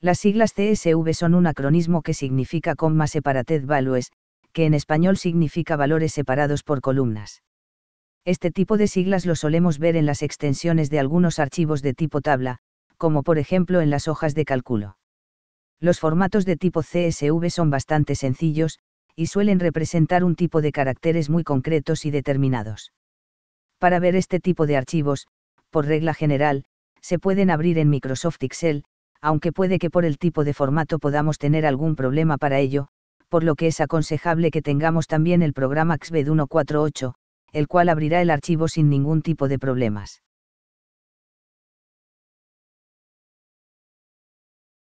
Las siglas CSV son un acronismo que significa comma separated values, que en español significa valores separados por columnas. Este tipo de siglas lo solemos ver en las extensiones de algunos archivos de tipo tabla, como por ejemplo en las hojas de cálculo. Los formatos de tipo CSV son bastante sencillos, y suelen representar un tipo de caracteres muy concretos y determinados. Para ver este tipo de archivos, por regla general, se pueden abrir en Microsoft Excel, aunque puede que por el tipo de formato podamos tener algún problema para ello, por lo que es aconsejable que tengamos también el programa XBED 148, el cual abrirá el archivo sin ningún tipo de problemas.